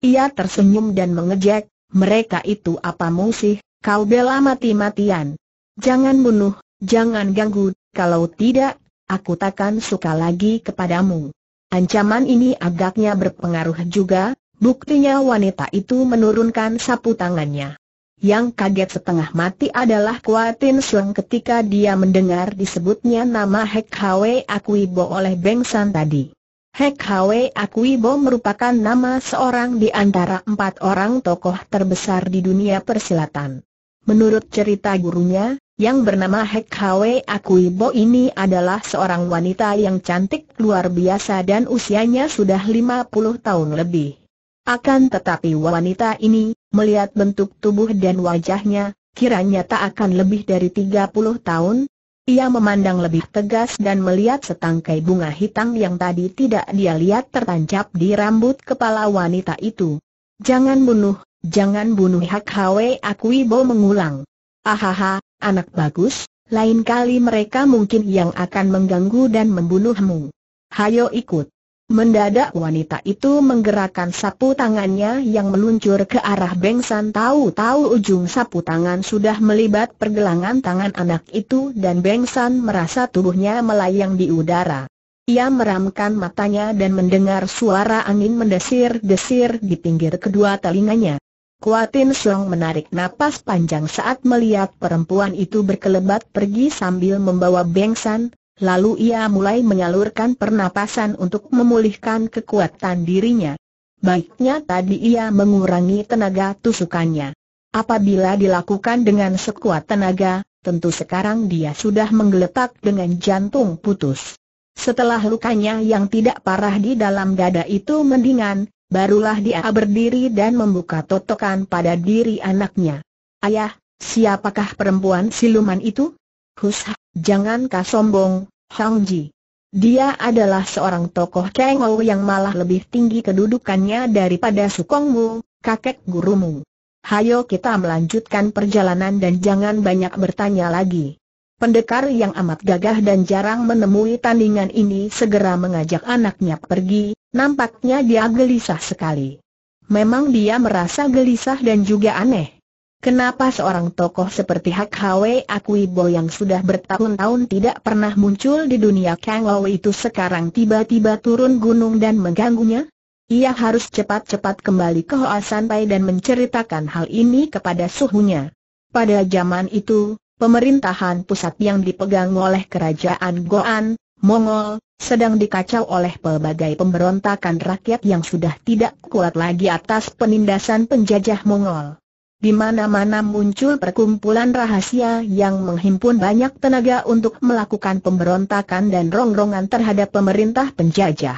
Ia tersenyum dan mengejek, mereka itu apa musih, kau bela mati-matian. Jangan bunuh, jangan ganggu, kalau tidak, aku takkan suka lagi kepadamu. Ancaman ini agaknya berpengaruh juga, Buktinya wanita itu menurunkan sapu tangannya. Yang kaget setengah mati adalah Kuatin Suang ketika dia mendengar disebutnya nama Hek Hwe Akuibo oleh Beng San tadi. Hek Hwe Akuibo merupakan nama seorang di antara empat orang tokoh terbesar di dunia persilatan. Menurut cerita gurunya, yang bernama Hek Hwe Akuibo ini adalah seorang wanita yang cantik luar biasa dan usianya sudah 50 tahun lebih. Akan tetapi wanita ini, melihat bentuk tubuh dan wajahnya, kiranya tak akan lebih dari 30 tahun. Ia memandang lebih tegas dan melihat setangkai bunga hitam yang tadi tidak dia lihat tertancap di rambut kepala wanita itu. Jangan bunuh, jangan bunuh Hak hawe aku Akuibo mengulang. Ahaha, anak bagus, lain kali mereka mungkin yang akan mengganggu dan membunuhmu. Hayo ikut. Mendadak wanita itu menggerakkan sapu tangannya yang meluncur ke arah Bengsan tahu-tahu ujung sapu tangan sudah melibat pergelangan tangan anak itu dan Bengsan merasa tubuhnya melayang di udara. Ia meramkan matanya dan mendengar suara angin mendesir-desir di pinggir kedua telinganya. Kuatin Song menarik napas panjang saat melihat perempuan itu berkelebat pergi sambil membawa Bengsan, Lalu ia mulai menyalurkan pernapasan untuk memulihkan kekuatan dirinya. Baiknya tadi ia mengurangi tenaga tusukannya. Apabila dilakukan dengan sekuat tenaga, tentu sekarang dia sudah menggeletak dengan jantung putus. Setelah lukanya yang tidak parah di dalam dada itu mendingan, barulah dia berdiri dan membuka totokan pada diri anaknya. Ayah, siapakah perempuan siluman itu? Hus, jangan kau sombong, Hang Ji. Dia adalah seorang tokoh Chengou yang malah lebih tinggi kedudukannya daripada Mu, kakek gurumu. Hayo kita melanjutkan perjalanan dan jangan banyak bertanya lagi. Pendekar yang amat gagah dan jarang menemui tandingan ini segera mengajak anaknya pergi, nampaknya dia gelisah sekali. Memang dia merasa gelisah dan juga aneh. Kenapa seorang tokoh seperti Hak Hwe Akuibo yang sudah bertahun-tahun tidak pernah muncul di dunia Kang itu sekarang tiba-tiba turun gunung dan mengganggunya? Ia harus cepat-cepat kembali ke Hoa Sanpai dan menceritakan hal ini kepada suhunya. Pada zaman itu, pemerintahan pusat yang dipegang oleh kerajaan Goan, Mongol, sedang dikacau oleh pelbagai pemberontakan rakyat yang sudah tidak kuat lagi atas penindasan penjajah Mongol. Di mana-mana muncul perkumpulan rahasia yang menghimpun banyak tenaga untuk melakukan pemberontakan dan rongrongan terhadap pemerintah penjajah.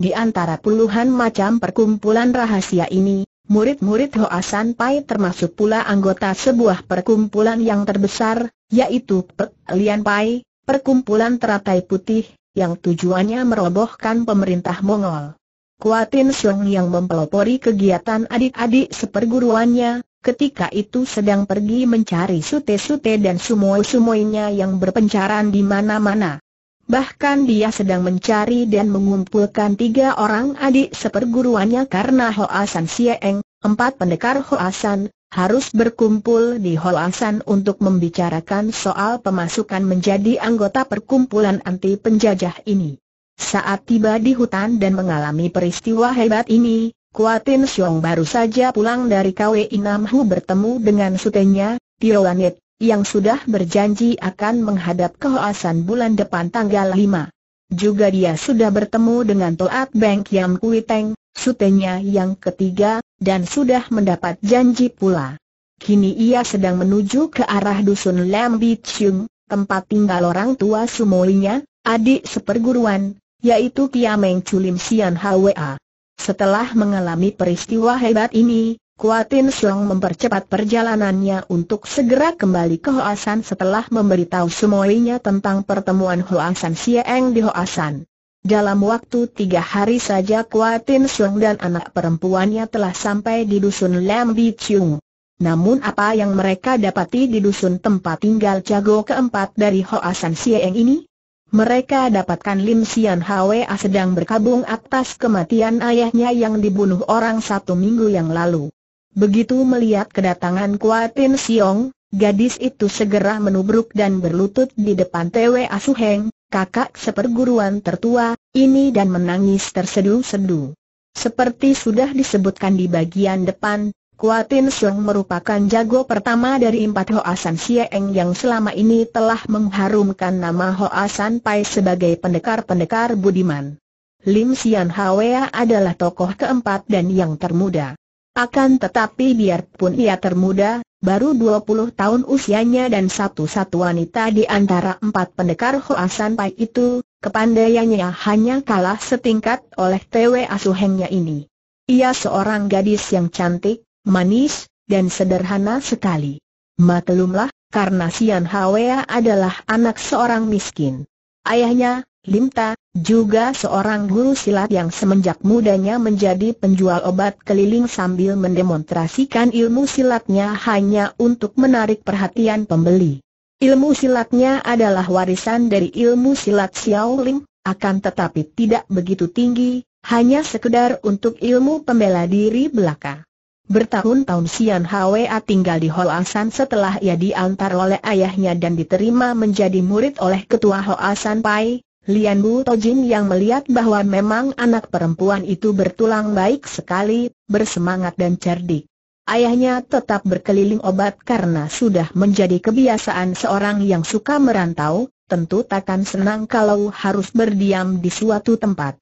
Di antara puluhan macam perkumpulan rahasia ini, Murid-murid Hoa San Pai termasuk pula anggota sebuah perkumpulan yang terbesar, yaitu Pek Lian Pai, perkumpulan teratai putih, yang tujuannya merobohkan pemerintah Mongol. Kuatin Sung yang mempelopori kegiatan adik-adik seperguruannya, ketika itu sedang pergi mencari sute-sute dan sumoi-sumoinya yang berpencaran di mana-mana. Bahkan dia sedang mencari dan mengumpulkan tiga orang adik seperguruannya karena Hoasan Sieng, empat pendekar Hoasan, harus berkumpul di Hoasan untuk membicarakan soal pemasukan menjadi anggota perkumpulan anti penjajah ini. Saat tiba di hutan dan mengalami peristiwa hebat ini, Kuatin Siong baru saja pulang dari KW namhu bertemu dengan sutenya, Tio Lanet, yang sudah berjanji akan menghadap kehoasan bulan depan tanggal 5. Juga dia sudah bertemu dengan Toat Beng Yam Kui Teng, sutenya yang ketiga, dan sudah mendapat janji pula. Kini ia sedang menuju ke arah dusun Lambi Chium, tempat tinggal orang tua sumoinya, adik seperguruan, yaitu Kiameng Chulim Sian Hwa. Setelah mengalami peristiwa hebat ini, Kuatin Siong mempercepat perjalanannya untuk segera kembali ke Hoasan setelah memberitahu semuanya tentang pertemuan Hoasan Sieng di Hoasan. Dalam waktu tiga hari saja Kuatin Siong dan anak perempuannya telah sampai di dusun Lam Bichung. Namun apa yang mereka dapati di dusun tempat tinggal jago keempat dari Hoasan Sieng ini? Mereka dapatkan Lim Sian Hwa sedang berkabung atas kematian ayahnya yang dibunuh orang satu minggu yang lalu. Begitu melihat kedatangan Kuatin Siong, gadis itu segera menubruk dan berlutut di depan Twe Asuheng, kakak seperguruan tertua, ini dan menangis terseduh sedu Seperti sudah disebutkan di bagian depan, Kuatin Sung merupakan jago pertama dari empat Hoasan Sieng yang selama ini telah mengharumkan nama Hoasan Pai sebagai pendekar-pendekar budiman. Lim Sian Hwa adalah tokoh keempat dan yang termuda. Akan tetapi biarpun ia termuda, baru 20 tahun usianya dan satu-satu wanita di antara empat pendekar Hoasan Pai itu, kepandaiannya hanya kalah setingkat oleh Tewe Asuhengnya ini. Ia seorang gadis yang cantik, manis, dan sederhana sekali. Maklumlah, karena Sian Hwa adalah anak seorang miskin. Ayahnya, Lim Ta, juga seorang guru silat yang semenjak mudanya menjadi penjual obat keliling sambil mendemonstrasikan ilmu silatnya hanya untuk menarik perhatian pembeli. Ilmu silatnya adalah warisan dari ilmu silat Xiao Lim, akan tetapi tidak begitu tinggi, hanya sekedar untuk ilmu pembela diri belaka. Bertahun-tahun Sian Hwa tinggal di San setelah ia diantar oleh ayahnya dan diterima menjadi murid oleh ketua San Pai, Lian Bu Tojin yang melihat bahwa memang anak perempuan itu bertulang baik sekali, bersemangat dan cerdik. Ayahnya tetap berkeliling obat karena sudah menjadi kebiasaan seorang yang suka merantau, tentu takkan senang kalau harus berdiam di suatu tempat.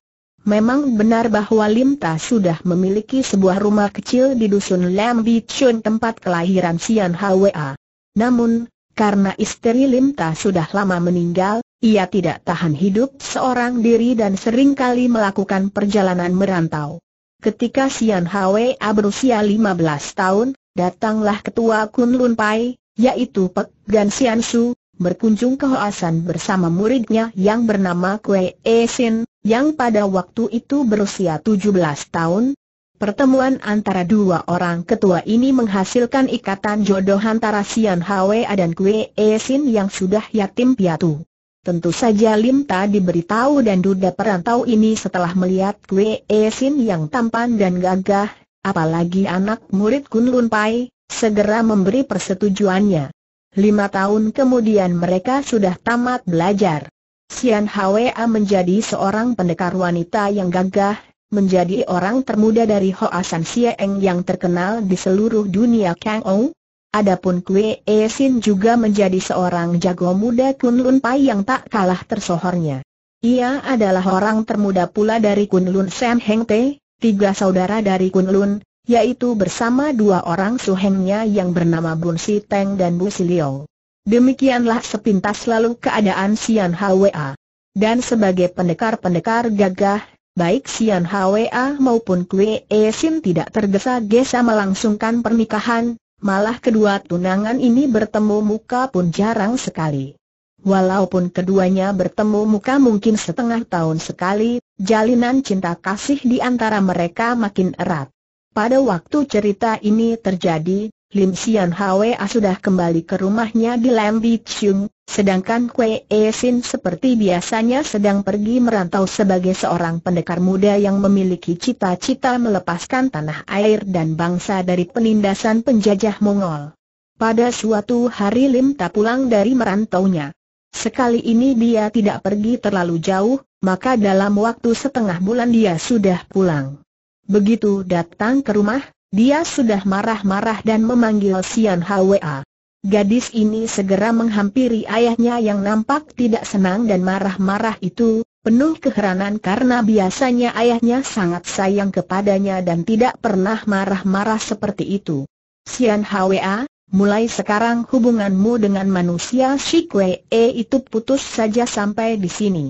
Memang benar bahwa Lim Ta sudah memiliki sebuah rumah kecil di dusun Lam Chun, tempat kelahiran Sian Hwa. Namun, karena istri Lim Ta sudah lama meninggal, ia tidak tahan hidup seorang diri dan sering kali melakukan perjalanan merantau. Ketika Sian Hwa berusia 15 tahun, datanglah ketua Kun Lun Pai, yaitu Pek Gan Sian Su, berkunjung ke Hoasan bersama muridnya yang bernama Kue Esin, yang pada waktu itu berusia 17 tahun. Pertemuan antara dua orang ketua ini menghasilkan ikatan jodoh antara Sian Hwa dan Kue Esin yang sudah yatim piatu. Tentu saja Lim Ta diberitahu dan duda perantau ini setelah melihat Kue Esin yang tampan dan gagah, apalagi anak murid Kun Lun Pai, segera memberi persetujuannya. Lima tahun kemudian mereka sudah tamat belajar. Sian Hwa menjadi seorang pendekar wanita yang gagah, menjadi orang termuda dari Hoa San Sieng yang terkenal di seluruh dunia Kang Ou. Adapun Kwe E Sin juga menjadi seorang jago muda Kunlun Pai yang tak kalah tersohornya. Ia adalah orang termuda pula dari Kunlun Sam Heng Te, tiga saudara dari Kunlun, yaitu bersama dua orang suhengnya yang bernama Bun Si Teng dan Bu Si Liu. Demikianlah sepintas lalu keadaan Sian Hwa. Dan sebagai pendekar-pendekar gagah, baik Sian Hwa maupun Kwe E Sim tidak tergesa-gesa melangsungkan pernikahan, malah kedua tunangan ini bertemu muka pun jarang sekali. Walaupun keduanya bertemu muka mungkin setengah tahun sekali, jalinan cinta kasih di antara mereka makin erat. Pada waktu cerita ini terjadi, Lim Sian Hwa sudah kembali ke rumahnya di Lam Chung, sedangkan Kwe E Sin seperti biasanya sedang pergi merantau sebagai seorang pendekar muda yang memiliki cita-cita melepaskan tanah air dan bangsa dari penindasan penjajah Mongol. Pada suatu hari Lim tak pulang dari merantaunya. Sekali ini dia tidak pergi terlalu jauh, maka dalam waktu setengah bulan dia sudah pulang. Begitu datang ke rumah, dia sudah marah-marah dan memanggil Sian Hwa. Gadis ini segera menghampiri ayahnya yang nampak tidak senang dan marah-marah itu, penuh keheranan karena biasanya ayahnya sangat sayang kepadanya dan tidak pernah marah-marah seperti itu. Sian Hwa, mulai sekarang hubunganmu dengan manusia Shikwe itu putus saja sampai di sini.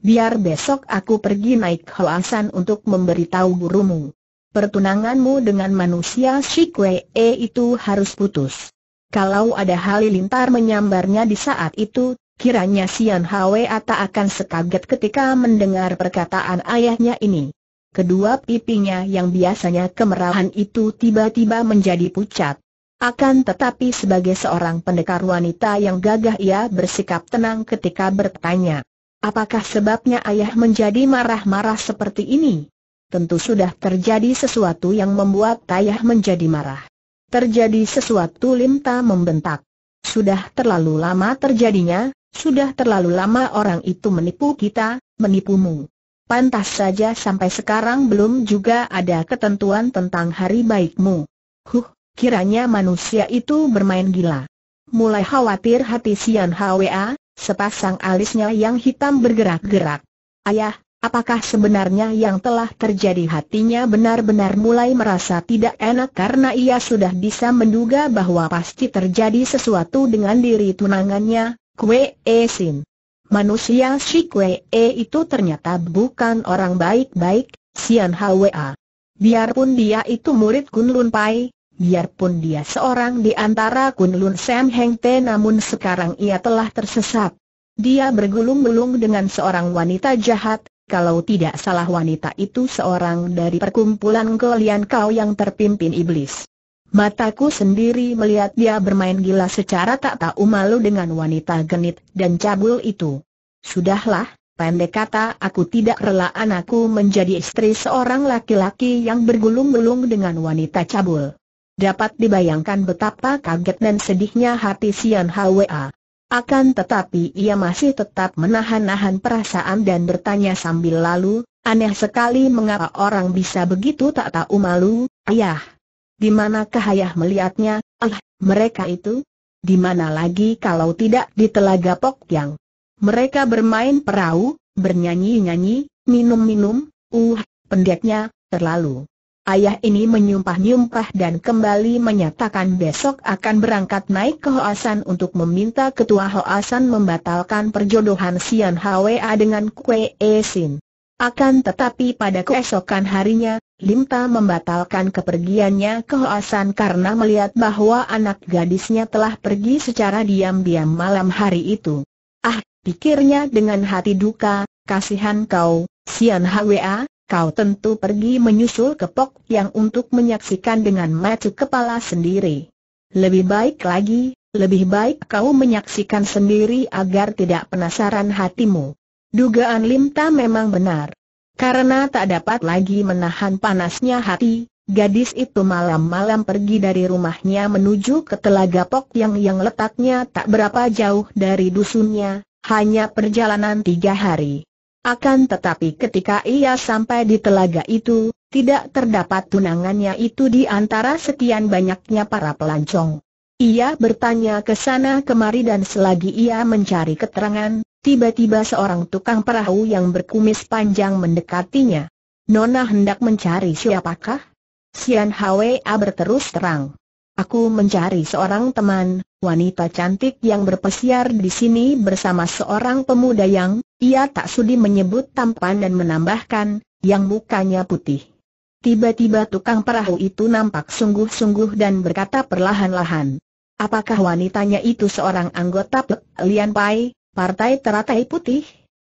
Biar besok aku pergi naik Hoasan untuk memberitahu gurumu. Pertunanganmu dengan manusia Shikwe e itu harus putus. Kalau ada halilintar menyambarnya di saat itu, kiranya Sian Hwe tak akan sekaget ketika mendengar perkataan ayahnya ini. Kedua pipinya yang biasanya kemerahan itu tiba-tiba menjadi pucat. Akan tetapi sebagai seorang pendekar wanita yang gagah ia bersikap tenang ketika bertanya. Apakah sebabnya ayah menjadi marah-marah seperti ini? Tentu sudah terjadi sesuatu yang membuat ayah menjadi marah. Terjadi sesuatu Limta membentak. Sudah terlalu lama terjadinya, sudah terlalu lama orang itu menipu kita, menipumu. Pantas saja sampai sekarang belum juga ada ketentuan tentang hari baikmu. Huh, kiranya manusia itu bermain gila. Mulai khawatir hati Sian Hwa, sepasang alisnya yang hitam bergerak-gerak. Ayah, apakah sebenarnya yang telah terjadi hatinya benar-benar mulai merasa tidak enak karena ia sudah bisa menduga bahwa pasti terjadi sesuatu dengan diri tunangannya, Kwe E Sin. Manusia si Kwe E itu ternyata bukan orang baik-baik, Sian Hwa. Biarpun dia itu murid Kun Lun Pai, biarpun dia seorang di antara Kunlun Sam Heng Te namun sekarang ia telah tersesat. Dia bergulung-gulung dengan seorang wanita jahat, kalau tidak salah wanita itu seorang dari perkumpulan kalian Kau yang terpimpin iblis. Mataku sendiri melihat dia bermain gila secara tak tahu malu dengan wanita genit dan cabul itu. Sudahlah, Pendek kata aku tidak rela anakku menjadi istri seorang laki-laki yang bergulung-gulung dengan wanita cabul. Dapat dibayangkan betapa kaget dan sedihnya hati Sian Hwa. Akan tetapi ia masih tetap menahan-nahan perasaan dan bertanya sambil lalu, aneh sekali mengapa orang bisa begitu tak tahu malu, ayah. Di manakah ayah melihatnya, ah, mereka itu? Di mana lagi kalau tidak di Telaga Pokyang? Mereka bermain perahu, bernyanyi-nyanyi, minum-minum, uh, pendeknya, terlalu. Ayah ini menyumpah-nyumpah dan kembali menyatakan besok akan berangkat naik ke Hoasan untuk meminta ketua Hoasan membatalkan perjodohan Sian Hwa dengan Kue Esin. Akan tetapi pada keesokan harinya, Ta membatalkan kepergiannya ke Hoasan karena melihat bahwa anak gadisnya telah pergi secara diam-diam malam hari itu. Ah, pikirnya dengan hati duka, kasihan kau, Sian Hwa, kau tentu pergi menyusul ke Pok yang untuk menyaksikan dengan mata kepala sendiri. Lebih baik lagi, lebih baik kau menyaksikan sendiri agar tidak penasaran hatimu. Dugaan Lim memang benar. Karena tak dapat lagi menahan panasnya hati, gadis itu malam-malam pergi dari rumahnya menuju ke telaga Pok yang yang letaknya tak berapa jauh dari dusunnya, hanya perjalanan tiga hari. Akan tetapi ketika ia sampai di telaga itu, tidak terdapat tunangannya itu di antara sekian banyaknya para pelancong. Ia bertanya ke sana kemari dan selagi ia mencari keterangan, tiba-tiba seorang tukang perahu yang berkumis panjang mendekatinya. Nona hendak mencari siapakah? Sian Hwa berterus terang. Aku mencari seorang teman, wanita cantik yang berpesiar di sini bersama seorang pemuda yang, ia tak sudi menyebut tampan dan menambahkan, yang mukanya putih. Tiba-tiba tukang perahu itu nampak sungguh-sungguh dan berkata perlahan-lahan. Apakah wanitanya itu seorang anggota Lian Pai, Partai Teratai Putih?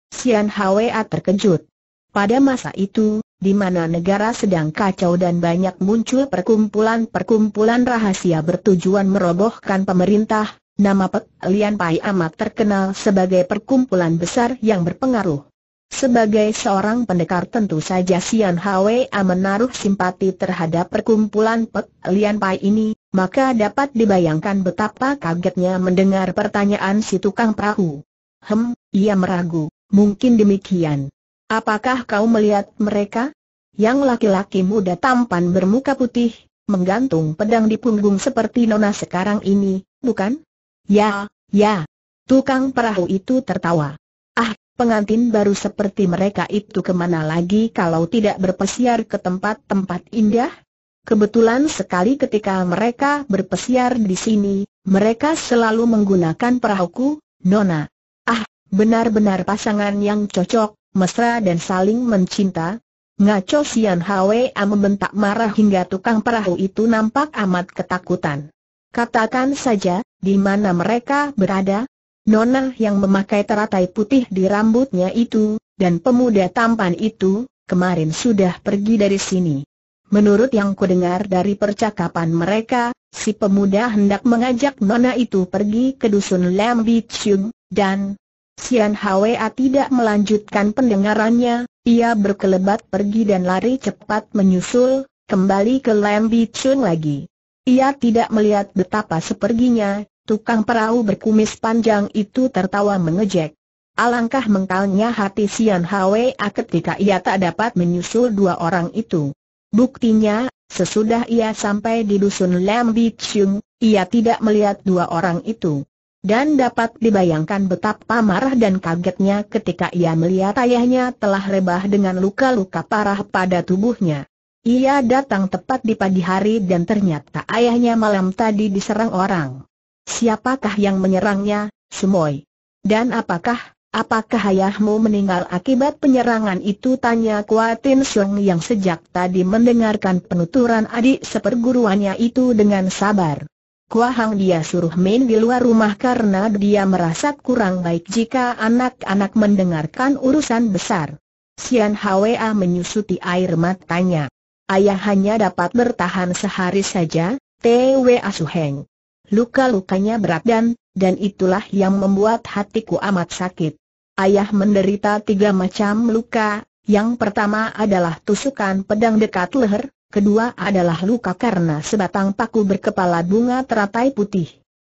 Sian Hwa terkejut. Pada masa itu, di mana negara sedang kacau dan banyak muncul perkumpulan-perkumpulan rahasia bertujuan merobohkan pemerintah, nama Pek Lian Pai amat terkenal sebagai perkumpulan besar yang berpengaruh. Sebagai seorang pendekar tentu saja Sian Hwa menaruh simpati terhadap perkumpulan Pek Lian Pai ini, maka dapat dibayangkan betapa kagetnya mendengar pertanyaan si tukang perahu. Hem, ia meragu, mungkin demikian. Apakah kau melihat mereka? Yang laki-laki muda tampan bermuka putih, menggantung pedang di punggung seperti nona sekarang ini, bukan? Ya, ya. Tukang perahu itu tertawa. Ah, pengantin baru seperti mereka itu kemana lagi kalau tidak berpesiar ke tempat-tempat indah? Kebetulan sekali ketika mereka berpesiar di sini, mereka selalu menggunakan perahuku, Nona. Ah, benar-benar pasangan yang cocok, mesra dan saling mencinta? Ngaco Sian Hwa membentak marah hingga tukang perahu itu nampak amat ketakutan. Katakan saja, di mana mereka berada? Nona yang memakai teratai putih di rambutnya itu, dan pemuda tampan itu, kemarin sudah pergi dari sini. Menurut yang kudengar dari percakapan mereka, si pemuda hendak mengajak Nona itu pergi ke dusun Lam Bichung, dan, Sian Hwa tidak melanjutkan pendengarannya, ia berkelebat pergi dan lari cepat menyusul, kembali ke Lam Chun lagi. Ia tidak melihat betapa seperginya, tukang perahu berkumis panjang itu tertawa mengejek. Alangkah mengkalnya hati Sian Hwa ketika ia tak dapat menyusul dua orang itu. Buktinya, sesudah ia sampai di dusun Lam Chun, ia tidak melihat dua orang itu. Dan dapat dibayangkan betapa marah dan kagetnya ketika ia melihat ayahnya telah rebah dengan luka-luka parah pada tubuhnya. Ia datang tepat di pagi hari dan ternyata ayahnya malam tadi diserang orang. Siapakah yang menyerangnya, Sumoy? Dan apakah Apakah ayahmu meninggal akibat penyerangan itu? Tanya Kuatin Sung yang sejak tadi mendengarkan penuturan adik seperguruannya itu dengan sabar. Kua Hang dia suruh main di luar rumah karena dia merasa kurang baik jika anak-anak mendengarkan urusan besar. Sian Hwa menyusuti air matanya. Ayah hanya dapat bertahan sehari saja, Twa Asuheng. Luka-lukanya berat dan, dan itulah yang membuat hatiku amat sakit. Ayah menderita tiga macam luka, yang pertama adalah tusukan pedang dekat leher, kedua adalah luka karena sebatang paku berkepala bunga teratai putih.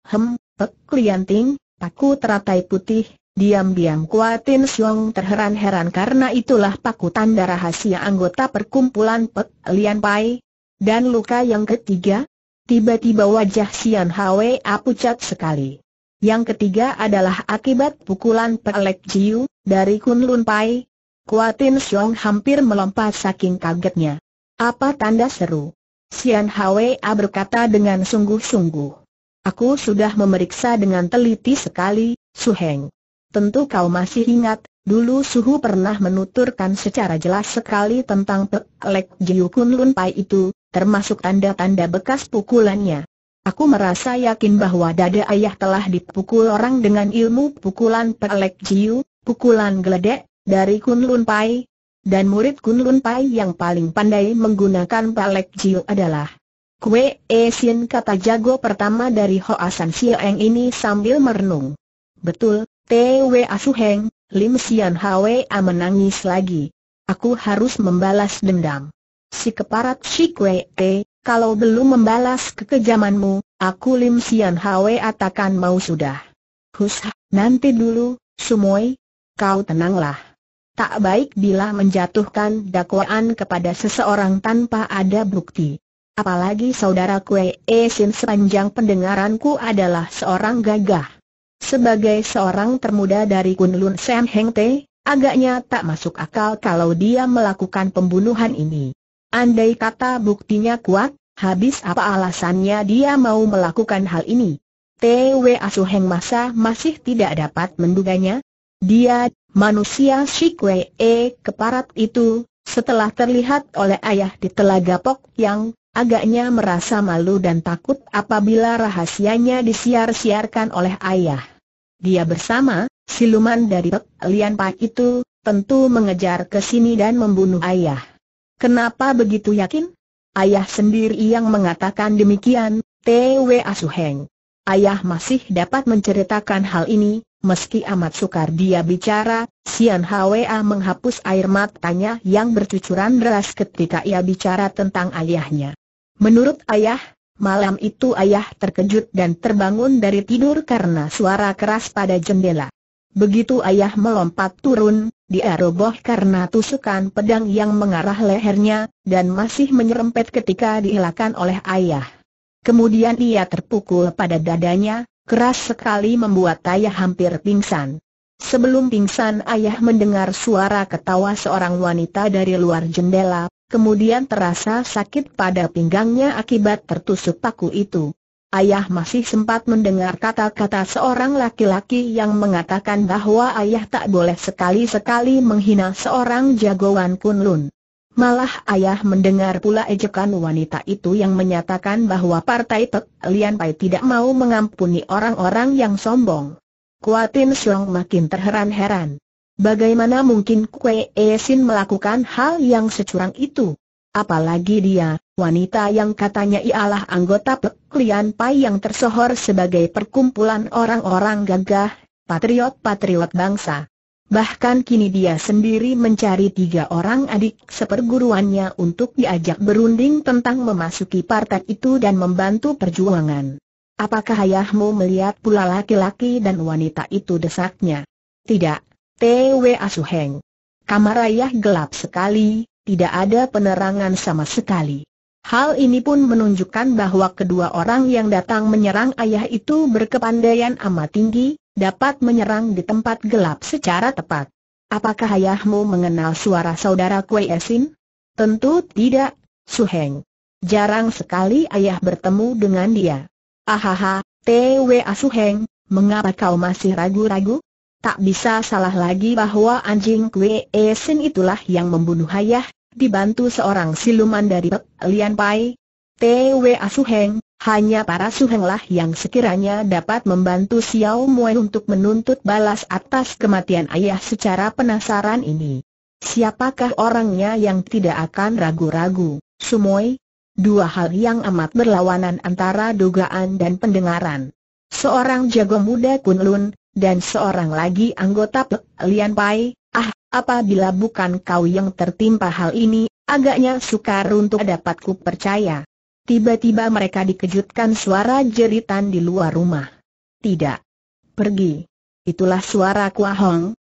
Hem, pek klienting, paku teratai putih, diam-diam Kuatin Siong terheran-heran karena itulah paku tanda rahasia anggota perkumpulan pek Lian Pai. Dan luka yang ketiga, tiba-tiba wajah Sian Hwa pucat sekali. Yang ketiga adalah akibat pukulan pelek Jiu, dari Kun Lun Pai. Kuatin Siong hampir melompat saking kagetnya. Apa tanda seru? Sian Hwa berkata dengan sungguh-sungguh. Aku sudah memeriksa dengan teliti sekali, Su Heng. Tentu kau masih ingat, dulu Suhu pernah menuturkan secara jelas sekali tentang Pelek Jiu Kun Lun Pai itu, termasuk tanda-tanda bekas pukulannya. Aku merasa yakin bahwa dada ayah telah dipukul orang dengan ilmu pukulan Pelek Jiu, pukulan geledek, dari Kun Lun Pai, dan murid Kunlun Pai yang paling pandai menggunakan palek jiu adalah Kue E Sin kata jago pertama dari Hoasan Sieng ini sambil merenung. Betul, T.W. Asuheng, Lim Sian A menangis lagi. Aku harus membalas dendam. Si keparat si Kue T, kalau belum membalas kekejamanmu, aku Lim Sian A takkan mau sudah. Hus, nanti dulu, Sumoi. Kau tenanglah. Tak baik bila menjatuhkan dakwaan kepada seseorang tanpa ada bukti. Apalagi saudara Kue Esin sepanjang pendengaranku adalah seorang gagah. Sebagai seorang termuda dari Kunlun Sam Heng Te, agaknya tak masuk akal kalau dia melakukan pembunuhan ini. Andai kata buktinya kuat, habis apa alasannya dia mau melakukan hal ini? T.W. Asuheng Masa masih tidak dapat menduganya. Dia Manusia Shikwe E keparat itu, setelah terlihat oleh ayah di telaga Pok Yang, agaknya merasa malu dan takut apabila rahasianya disiar-siarkan oleh ayah. Dia bersama, siluman dari Pek Lian Pak itu, tentu mengejar ke sini dan membunuh ayah. Kenapa begitu yakin? Ayah sendiri yang mengatakan demikian, T.W. Asuheng. Ayah masih dapat menceritakan hal ini, Meski amat sukar dia bicara, Sian Hwa menghapus air matanya yang bercucuran deras ketika ia bicara tentang ayahnya. Menurut ayah, malam itu ayah terkejut dan terbangun dari tidur karena suara keras pada jendela. Begitu ayah melompat turun, dia roboh karena tusukan pedang yang mengarah lehernya, dan masih menyerempet ketika dihilangkan oleh ayah. Kemudian ia terpukul pada dadanya, keras sekali membuat ayah hampir pingsan. Sebelum pingsan ayah mendengar suara ketawa seorang wanita dari luar jendela, kemudian terasa sakit pada pinggangnya akibat tertusuk paku itu. Ayah masih sempat mendengar kata-kata seorang laki-laki yang mengatakan bahwa ayah tak boleh sekali-sekali menghina seorang jagoan Kunlun. Malah ayah mendengar pula ejekan wanita itu yang menyatakan bahwa Partai Tek Lian Pai tidak mau mengampuni orang-orang yang sombong. Kuatin Siong makin terheran-heran. Bagaimana mungkin Kue e Sin melakukan hal yang securang itu? Apalagi dia, wanita yang katanya ialah anggota Pek Lian Pai yang tersohor sebagai perkumpulan orang-orang gagah, patriot-patriot bangsa. Bahkan kini dia sendiri mencari tiga orang adik seperguruannya untuk diajak berunding tentang memasuki partai itu dan membantu perjuangan. Apakah ayahmu melihat pula laki-laki dan wanita itu desaknya? Tidak, T.W. Asuheng. Kamar ayah gelap sekali, tidak ada penerangan sama sekali. Hal ini pun menunjukkan bahwa kedua orang yang datang menyerang ayah itu berkepandaian amat tinggi, dapat menyerang di tempat gelap secara tepat. Apakah ayahmu mengenal suara saudara Kue Esin? Tentu tidak, Su Heng. Jarang sekali ayah bertemu dengan dia. Ahaha, TWA Heng, mengapa kau masih ragu-ragu? Tak bisa salah lagi bahwa anjing Kue Esin itulah yang membunuh ayah, dibantu seorang siluman dari Pek Lian Pai, T.W. Asuheng, hanya para Suhenglah yang sekiranya dapat membantu Xiao mui untuk menuntut balas atas kematian ayah secara penasaran ini. Siapakah orangnya yang tidak akan ragu-ragu, sumoi? Dua hal yang amat berlawanan antara dugaan dan pendengaran. Seorang jago muda Kunlun, dan seorang lagi anggota Pek Lian Pai, ah, apabila bukan kau yang tertimpa hal ini, agaknya sukar untuk dapat ku percaya. Tiba-tiba mereka dikejutkan suara jeritan di luar rumah. Tidak. Pergi. Itulah suara Kua Hong,